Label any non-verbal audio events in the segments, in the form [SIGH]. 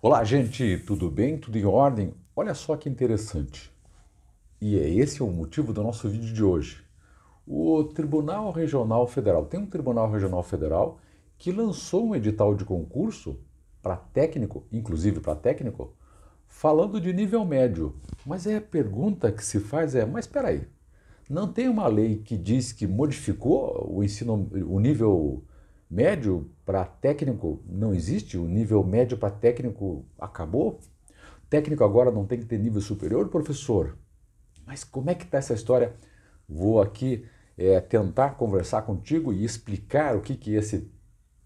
Olá, gente, tudo bem? Tudo em ordem? Olha só que interessante. E é esse o motivo do nosso vídeo de hoje. O Tribunal Regional Federal tem um Tribunal Regional Federal que lançou um edital de concurso para técnico, inclusive para técnico, falando de nível médio. Mas é a pergunta que se faz é, mas espera aí. Não tem uma lei que diz que modificou o ensino o nível médio para técnico não existe, o nível médio para técnico acabou. O técnico agora não tem que ter nível superior, professor. Mas como é que está essa história? Vou aqui é, tentar conversar contigo e explicar o que, que esse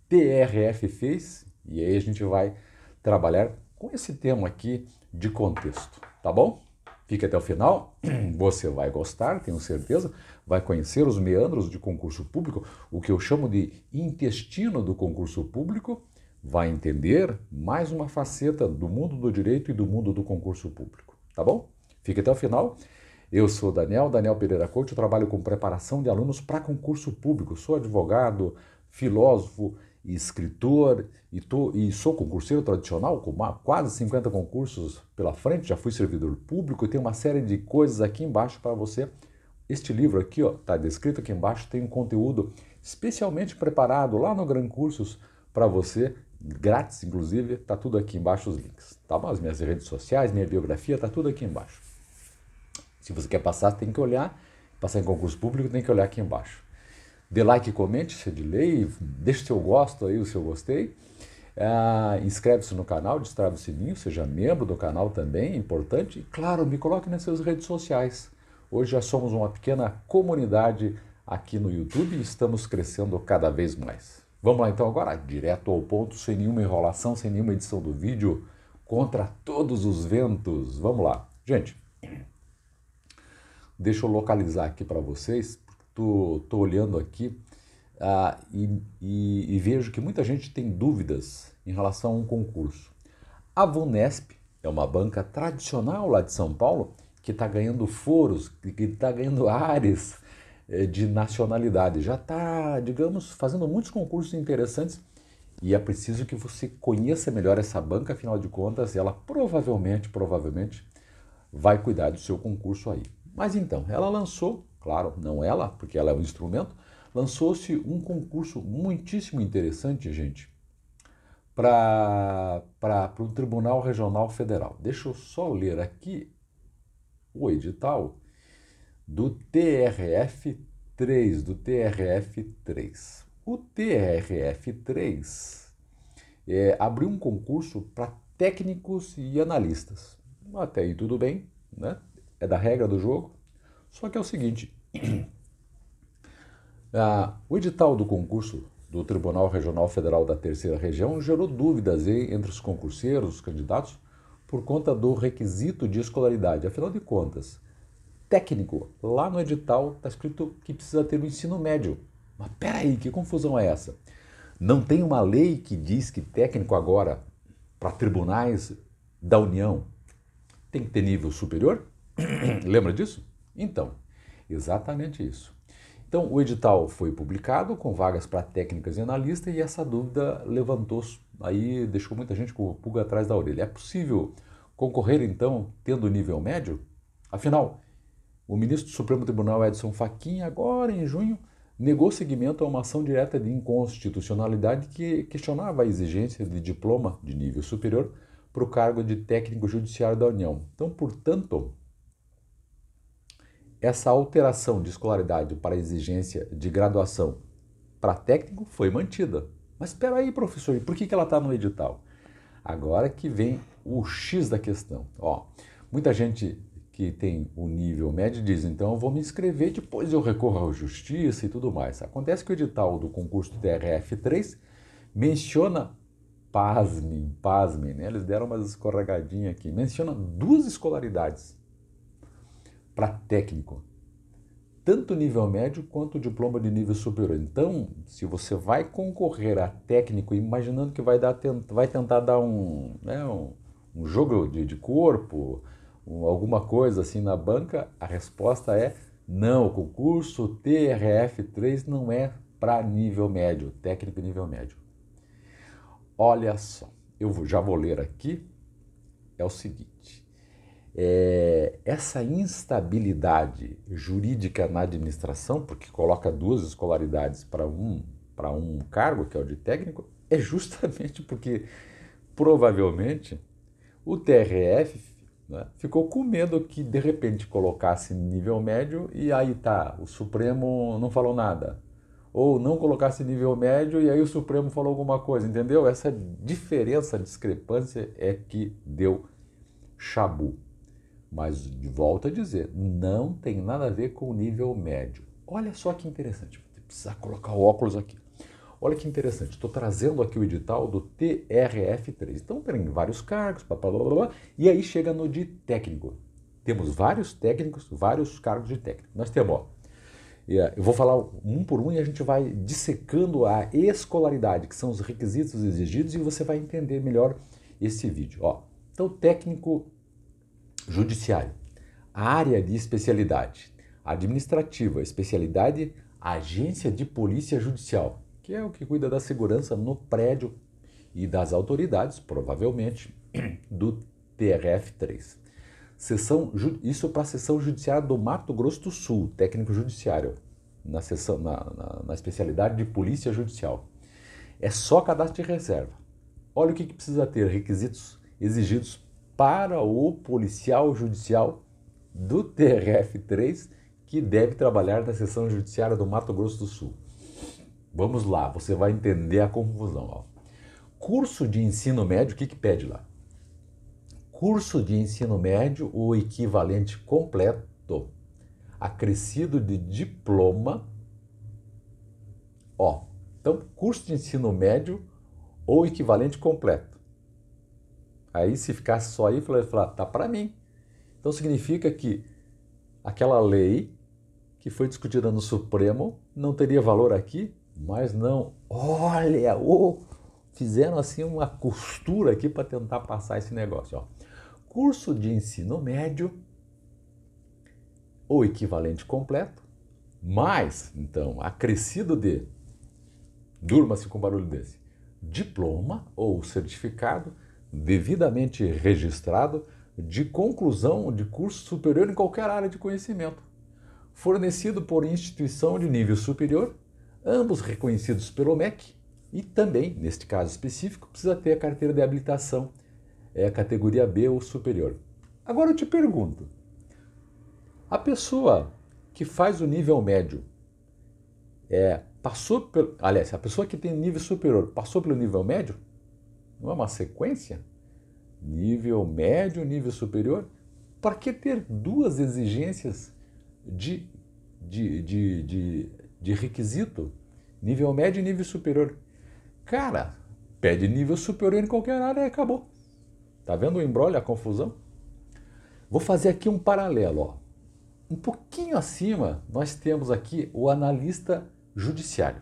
TRF fez, e aí a gente vai trabalhar com esse tema aqui de contexto, tá bom? Fique até o final, [CLEARS THROAT] você vai gostar, tenho certeza, vai conhecer os meandros de concurso público, o que eu chamo de intestino do concurso público, vai entender mais uma faceta do mundo do direito e do mundo do concurso público, tá bom? Fique até o final. Eu sou Daniel, Daniel Pereira Couto, trabalho com preparação de alunos para concurso público, sou advogado, filósofo, e escritor, e, tô, e sou concurseiro tradicional, com quase 50 concursos pela frente, já fui servidor público e tem uma série de coisas aqui embaixo para você. Este livro aqui, ó, tá descrito aqui embaixo, tem um conteúdo especialmente preparado lá no Gran Cursos para você, grátis inclusive, tá tudo aqui embaixo os links, tá bom? As minhas redes sociais, minha biografia, tá tudo aqui embaixo. Se você quer passar, tem que olhar, passar em concurso público, tem que olhar aqui embaixo. Dê like, comente se é de lei, deixe seu gosto aí, o seu gostei. É, inscreve-se no canal, destrava o sininho, seja membro do canal também, é importante. E claro, me coloque nas suas redes sociais. Hoje já somos uma pequena comunidade aqui no YouTube e estamos crescendo cada vez mais. Vamos lá então agora, direto ao ponto, sem nenhuma enrolação, sem nenhuma edição do vídeo, contra todos os ventos. Vamos lá. Gente, deixa eu localizar aqui para vocês tô, tô olhando aqui ah, e, e, e vejo que muita gente tem dúvidas em relação a um concurso. A Vunesp é uma banca tradicional lá de São Paulo que está ganhando foros, que está ganhando áreas eh, de nacionalidade. Já está, digamos, fazendo muitos concursos interessantes e é preciso que você conheça melhor essa banca, afinal de contas, ela provavelmente, provavelmente vai cuidar do seu concurso aí. Mas então, ela lançou claro, não ela, porque ela é um instrumento, lançou-se um concurso muitíssimo interessante, gente, para o Tribunal Regional Federal. Deixa eu só ler aqui o edital do TRF 3, do TRF 3. O TRF 3 é, abriu um concurso para técnicos e analistas. Até aí tudo bem, né? É da regra do jogo, só que é o seguinte: [CLEARS THROAT] o edital do concurso do Tribunal Regional Federal da Terceira Região gerou dúvidas entre os concurseiros, os candidatos, por conta do requisito de escolaridade. Afinal de contas, técnico, lá no edital está escrito que precisa ter o um ensino médio. Mas peraí, que confusão é essa? Não tem uma lei que diz que técnico agora, para tribunais da União, tem que ter nível superior? [CLEARS THROAT] Lembra disso? Então, exatamente isso. Então, o edital foi publicado com vagas para técnicas e analista e essa dúvida levantou, aí deixou muita gente com o pulga atrás da orelha. É possível concorrer, então, tendo nível médio? Afinal, o ministro do Supremo Tribunal, Edson Fachin, agora em junho, negou seguimento a uma ação direta de inconstitucionalidade que questionava a exigência de diploma de nível superior para o cargo de técnico judiciário da União. Então, portanto, essa alteração de escolaridade para exigência de graduação para técnico foi mantida. Mas espera aí, professor, e por que, que ela está no edital? Agora que vem o X da questão. Ó, muita gente que tem o nível médio diz, então eu vou me inscrever, depois eu recorro à justiça e tudo mais. Acontece que o edital do concurso TRF3 menciona, pasmem, pasmem, né? eles deram umas escorregadinhas aqui, menciona duas escolaridades para técnico. Tanto nível médio quanto diploma de nível superior. Então, se você vai concorrer a técnico, imaginando que vai, dar, vai tentar dar um, né, um, um jogo de, de corpo, um, alguma coisa assim na banca, a resposta é não. O concurso TRF3 não é para nível médio, técnico nível médio. Olha só, eu já vou ler aqui, é o seguinte é, essa instabilidade jurídica na administração, porque coloca duas escolaridades para um, um cargo, que é o de técnico, é justamente porque provavelmente o TRF né, ficou com medo que de repente colocasse nível médio e aí tá, o Supremo não falou nada. Ou não colocasse nível médio e aí o Supremo falou alguma coisa, entendeu? Essa diferença, discrepância é que deu chabu. Mas volto a dizer, não tem nada a ver com o nível médio. Olha só que interessante, vou precisar colocar o óculos aqui. Olha que interessante, estou trazendo aqui o edital do TRF3. Então tem vários cargos, blá, blá, blá, blá, e aí chega no de técnico. Temos vários técnicos, vários cargos de técnico. Nós temos, ó, eh, eu vou falar um por um e a gente vai dissecando a escolaridade, que são os requisitos exigidos, e você vai entender melhor esse vídeo. Ó, então, técnico Judiciário. Área de especialidade. Administrativa, especialidade Agência de Polícia Judicial, que é o que cuida da segurança no prédio e das autoridades, provavelmente, [CLEARS THROAT] do TRF3. Sessão, isso para a sessão judiciária do Mato Grosso do Sul, técnico judiciário, na, sessão, na, na, na especialidade de Polícia Judicial. É só cadastro de reserva. Olha o que, que precisa ter, requisitos exigidos para o policial judicial do TRF3 que deve trabalhar na seção judiciária do Mato Grosso do Sul. Vamos lá, você vai entender a confusão. Ó. Curso de ensino médio, o que, que pede lá? Curso de ensino médio, o equivalente completo, acrescido de diploma. Ó, então, curso de ensino médio ou equivalente completo Aí se ficasse só aí, ele falar, ah, tá para mim. Então significa que aquela lei que foi discutida no Supremo não teria valor aqui, mas não. Olha, oh, fizeram assim uma costura aqui para tentar passar esse negócio. Ó. Curso de ensino médio ou equivalente completo, mais, então, acrescido de, durma-se com barulho desse, diploma ou certificado devidamente registrado de conclusão de curso superior em qualquer área de conhecimento, fornecido por instituição de nível superior, ambos reconhecidos pelo MEC, e também, neste caso específico, precisa ter a carteira de habilitação, é a categoria B ou superior. Agora eu te pergunto: a pessoa que faz o nível médio é, passou pelo. Aliás, a pessoa que tem nível superior passou pelo nível médio? Não é uma sequência? Nível médio, nível superior? Para que ter duas exigências de, de, de, de, de requisito? Nível médio e nível superior. Cara, pede nível superior em qualquer área e acabou. Tá vendo o embrolho, a confusão? Vou fazer aqui um paralelo. Ó. Um pouquinho acima, nós temos aqui o analista judiciário.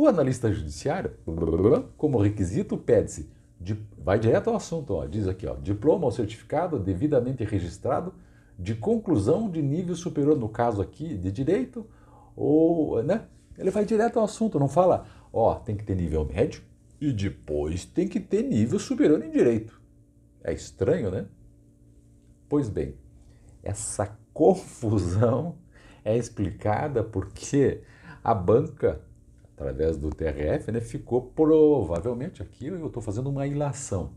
O analista judiciário, como requisito, pede-se, vai direto ao assunto, ó, diz aqui, ó, diploma ou certificado devidamente registrado de conclusão de nível superior, no caso aqui, de direito, ou, né? Ele vai direto ao assunto, não fala, ó, tem que ter nível médio e depois tem que ter nível superior em direito. É estranho, né? Pois bem, essa [LAUGHS] confusão é explicada porque a banca através do TRF, né, ficou provavelmente aquilo. eu estou fazendo uma ilação,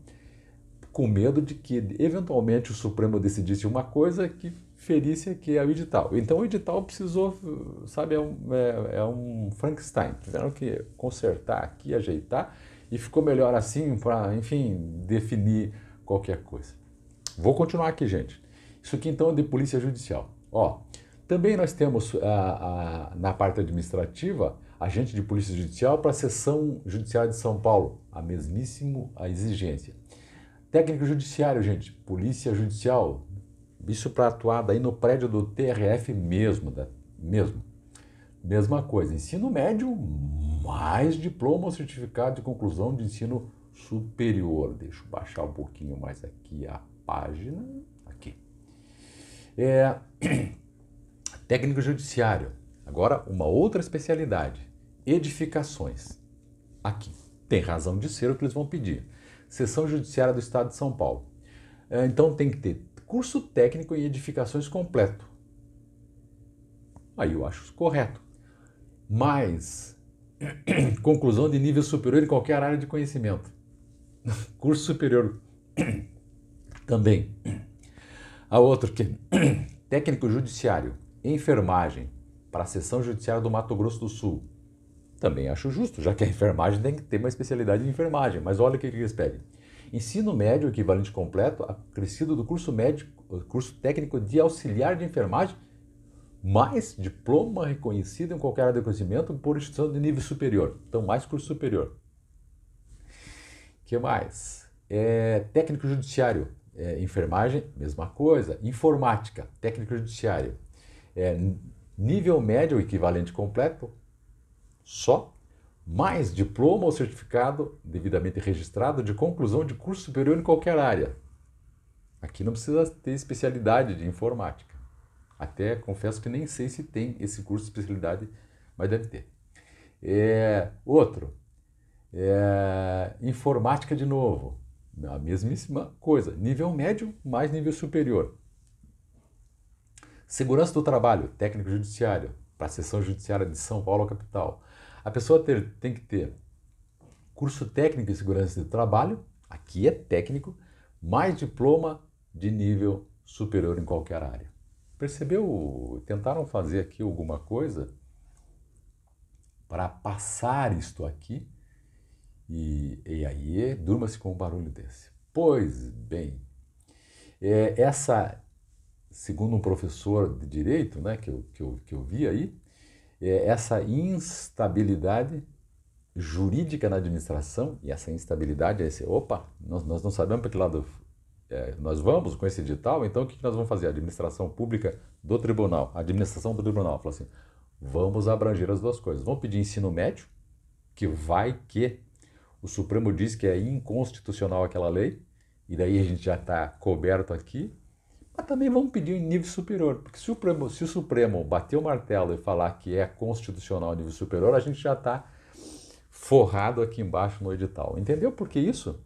com medo de que eventualmente o Supremo decidisse uma coisa que ferisse aqui ao edital. Então o edital precisou, sabe, é um, é, é um Frankenstein, tiveram que consertar aqui, ajeitar, e ficou melhor assim para, enfim, definir qualquer coisa. Vou continuar aqui, gente. Isso aqui então é de polícia judicial. Ó, também nós temos a, ah, a, ah, na parte administrativa agente de polícia judicial para a seção judiciária de São Paulo, a mesmíssimo a exigência. Técnico judiciário, gente, polícia judicial, isso para atuar daí no prédio do TRF mesmo, da, mesmo. Mesma coisa, ensino médio mais diploma ou certificado de conclusão de ensino superior. Deixa eu baixar um pouquinho mais aqui a página. Aqui. É, [CLEARS THROAT] técnico judiciário. Agora, uma outra especialidade edificações. Aqui. Tem razão de ser o que eles vão pedir. Seção Judiciária do Estado de São Paulo. É, então tem que ter curso técnico em edificações completo. Aí eu acho correto. Mas, [CLEARS THROAT] conclusão de nível superior em qualquer área de conhecimento. [CLEARS THROAT] curso superior [CLEARS THROAT] também. A outra que técnico judiciário, enfermagem, para a seção judiciária do Mato Grosso do Sul também acho justo, já que a enfermagem tem que ter uma especialidade de enfermagem, mas olha o que eles pedem. Ensino médio equivalente completo, acrescido do curso médico, curso técnico de auxiliar de enfermagem, mais diploma reconhecido em qualquer área de conhecimento por instituição de nível superior. Então, mais curso superior. que mais? É, técnico judiciário, é, enfermagem, mesma coisa. Informática, técnico judiciário. É, nível médio equivalente completo, só, mais diploma ou certificado devidamente registrado de conclusão de curso superior em qualquer área. Aqui não precisa ter especialidade de informática. Até confesso que nem sei se tem esse curso de especialidade, mas deve ter. É, outro, é, informática de novo. A mesmíssima coisa. Nível médio mais nível superior. Segurança do trabalho, técnico judiciário, para a seção judiciária de São Paulo, capital. A pessoa ter, tem que ter curso técnico em segurança do trabalho, aqui é técnico, mais diploma de nível superior em qualquer área. Percebeu? Tentaram fazer aqui alguma coisa para passar isto aqui e, e aí durma-se com um barulho desse. Pois bem, é, essa, segundo um professor de direito né, que, eu, que, eu, que eu vi aí, é essa instabilidade jurídica na administração e essa instabilidade, é esse, opa, nós, nós não sabemos para que lado é, nós vamos com esse edital, então o que nós vamos fazer? A administração pública do tribunal, a administração do tribunal, falou assim, vamos abranger as duas coisas. Vamos pedir ensino médio, que vai que o Supremo diz que é inconstitucional aquela lei, e daí a gente já está coberto aqui, mas também vamos pedir em nível superior, porque se o, Supremo, se o Supremo bater o martelo e falar que é constitucional nível superior, a gente já está forrado aqui embaixo no edital. Entendeu por que isso?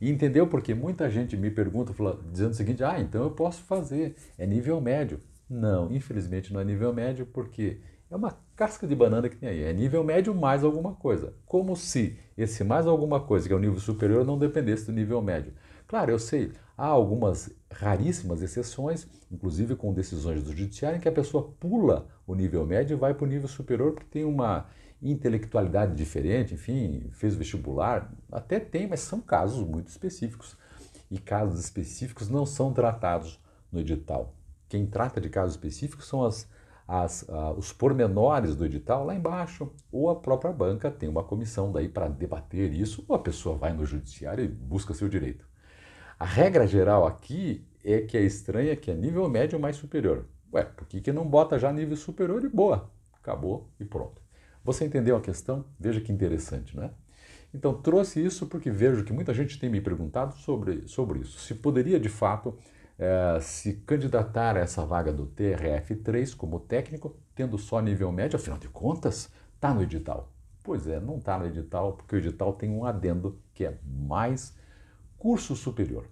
E entendeu por que muita gente me pergunta fala, dizendo o seguinte: ah, então eu posso fazer, é nível médio. Não, infelizmente não é nível médio, porque é uma casca de banana que tem aí. É nível médio mais alguma coisa. Como se esse mais alguma coisa, que é o nível superior, não dependesse do nível médio. Claro, eu sei, há algumas raríssimas exceções, inclusive com decisões do judiciário, em que a pessoa pula o nível médio e vai para o nível superior porque tem uma intelectualidade diferente, enfim, fez vestibular, até tem, mas são casos muito específicos. E casos específicos não são tratados no edital. Quem trata de casos específicos são as, as, ah, os pormenores do edital lá embaixo, ou a própria banca tem uma comissão daí para debater isso, ou a pessoa vai no judiciário e busca seu direito. A regra geral aqui é que é estranha que é nível médio mais superior. Ué, por que, que não bota já nível superior e boa? Acabou e pronto. Você entendeu a questão? Veja que interessante, não é? Então, trouxe isso porque vejo que muita gente tem me perguntado sobre, sobre isso. Se poderia, de fato, eh, se candidatar a essa vaga do TRF3 como técnico, tendo só nível médio, afinal de contas, está no edital. Pois é, não está no edital, porque o edital tem um adendo que é mais curso superior.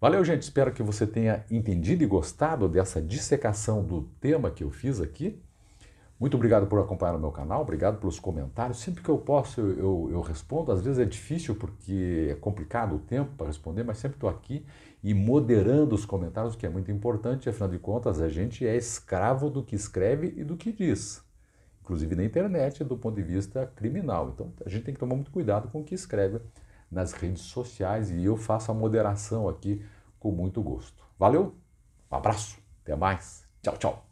Valeu, gente. Espero que você tenha entendido e gostado dessa dissecação do tema que eu fiz aqui. Muito obrigado por acompanhar o meu canal, obrigado pelos comentários. Sempre que eu posso, eu, eu, eu respondo. Às vezes é difícil porque é complicado o tempo para responder, mas sempre estou aqui e moderando os comentários, o que é muito importante. Afinal de contas, a gente é escravo do que escreve e do que diz, inclusive na internet, do ponto de vista criminal. Então, a gente tem que tomar muito cuidado com o que escreve nas redes sociais e eu faço a moderação aqui com muito gosto. Valeu, um abraço, até mais, tchau, tchau.